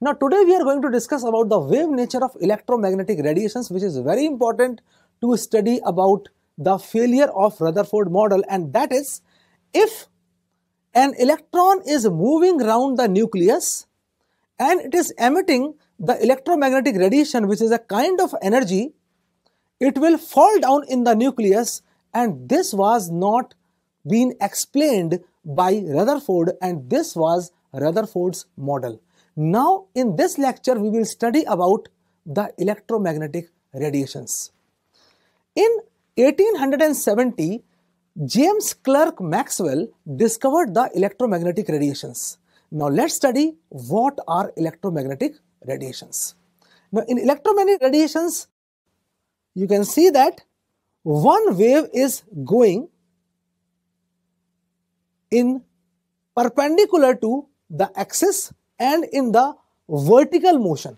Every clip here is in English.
Now today we are going to discuss about the wave nature of electromagnetic radiations which is very important to study about the failure of Rutherford model and that is if an electron is moving round the nucleus and it is emitting the electromagnetic radiation which is a kind of energy it will fall down in the nucleus and this was not being explained by Rutherford and this was Rutherford's model. Now, in this lecture, we will study about the electromagnetic radiations. In 1870, James Clerk Maxwell discovered the electromagnetic radiations. Now, let's study what are electromagnetic radiations. Now, in electromagnetic radiations, you can see that one wave is going in perpendicular to the axis and in the vertical motion.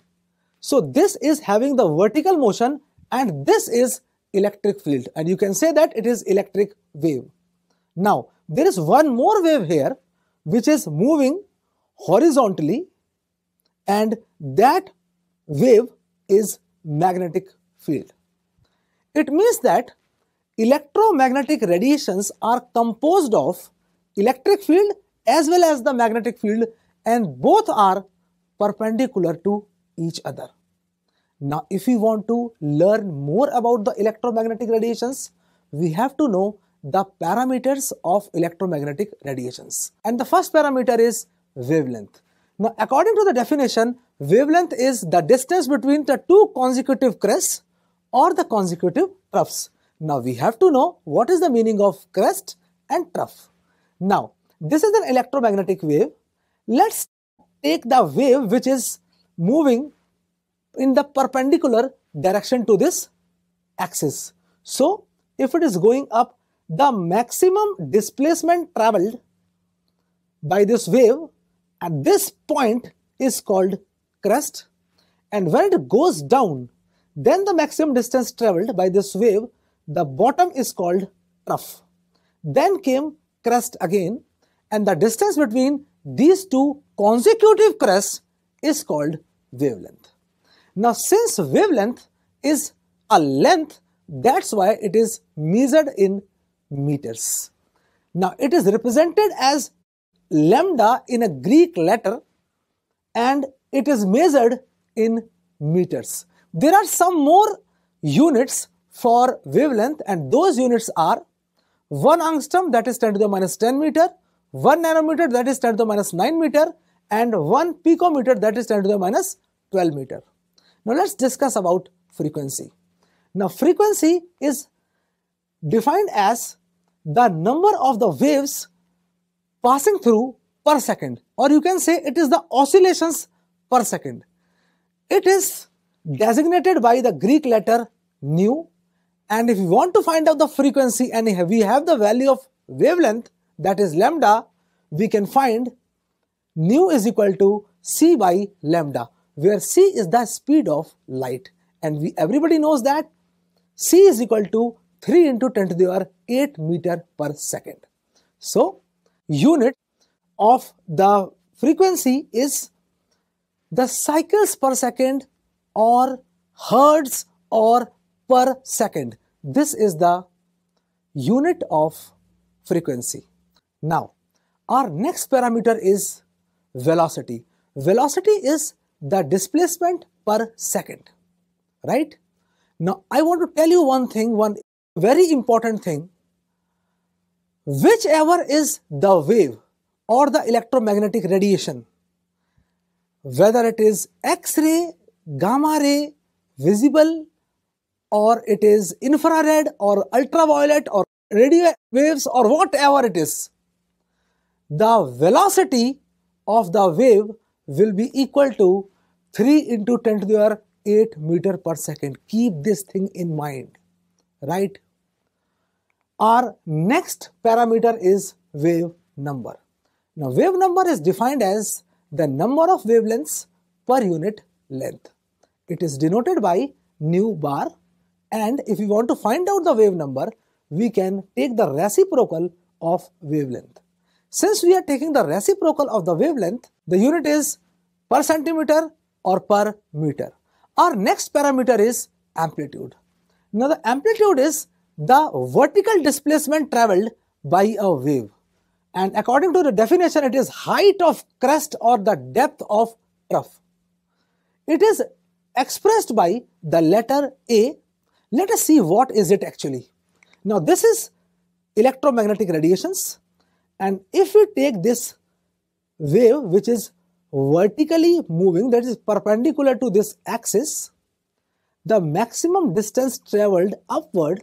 So this is having the vertical motion and this is electric field and you can say that it is electric wave. Now there is one more wave here which is moving horizontally and that wave is magnetic field. It means that electromagnetic radiations are composed of electric field as well as the magnetic field and both are perpendicular to each other. Now, if we want to learn more about the electromagnetic radiations, we have to know the parameters of electromagnetic radiations. And the first parameter is wavelength. Now, according to the definition, wavelength is the distance between the two consecutive crests or the consecutive troughs. Now, we have to know what is the meaning of crest and trough. Now, this is an electromagnetic wave Let's take the wave which is moving in the perpendicular direction to this axis. So, if it is going up, the maximum displacement traveled by this wave at this point is called crest and when it goes down, then the maximum distance traveled by this wave, the bottom is called trough. Then came crest again and the distance between these two consecutive crests is called wavelength. Now, since wavelength is a length, that's why it is measured in meters. Now, it is represented as lambda in a Greek letter and it is measured in meters. There are some more units for wavelength and those units are 1 angstrom that is 10 to the minus 10 meter, 1 nanometer that is 10 to the minus 9 meter and 1 picometer that is 10 to the minus 12 meter. Now let's discuss about frequency. Now frequency is defined as the number of the waves passing through per second or you can say it is the oscillations per second. It is designated by the Greek letter nu and if you want to find out the frequency and we have the value of wavelength that is lambda, we can find nu is equal to c by lambda, where c is the speed of light. And we everybody knows that c is equal to 3 into 10 to the power 8 meter per second. So, unit of the frequency is the cycles per second or hertz or per second. This is the unit of frequency. Now, our next parameter is velocity. Velocity is the displacement per second, right? Now, I want to tell you one thing, one very important thing. Whichever is the wave or the electromagnetic radiation, whether it is X-ray, gamma ray, visible, or it is infrared or ultraviolet or radio waves or whatever it is, the velocity of the wave will be equal to 3 into 10 to the power 8 meter per second. Keep this thing in mind, right? Our next parameter is wave number. Now, wave number is defined as the number of wavelengths per unit length. It is denoted by nu bar and if we want to find out the wave number, we can take the reciprocal of wavelength. Since we are taking the reciprocal of the wavelength, the unit is per centimeter or per meter. Our next parameter is amplitude. Now the amplitude is the vertical displacement traveled by a wave and according to the definition it is height of crest or the depth of trough. It is expressed by the letter A. Let us see what is it actually. Now this is electromagnetic radiations and if we take this wave which is vertically moving that is perpendicular to this axis, the maximum distance traveled upward,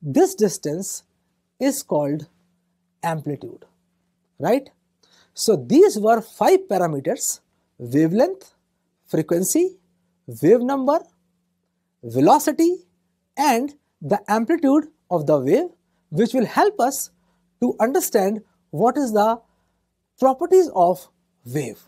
this distance is called amplitude, right? So these were five parameters, wavelength, frequency, wave number, velocity and the amplitude of the wave which will help us to understand what is the properties of wave.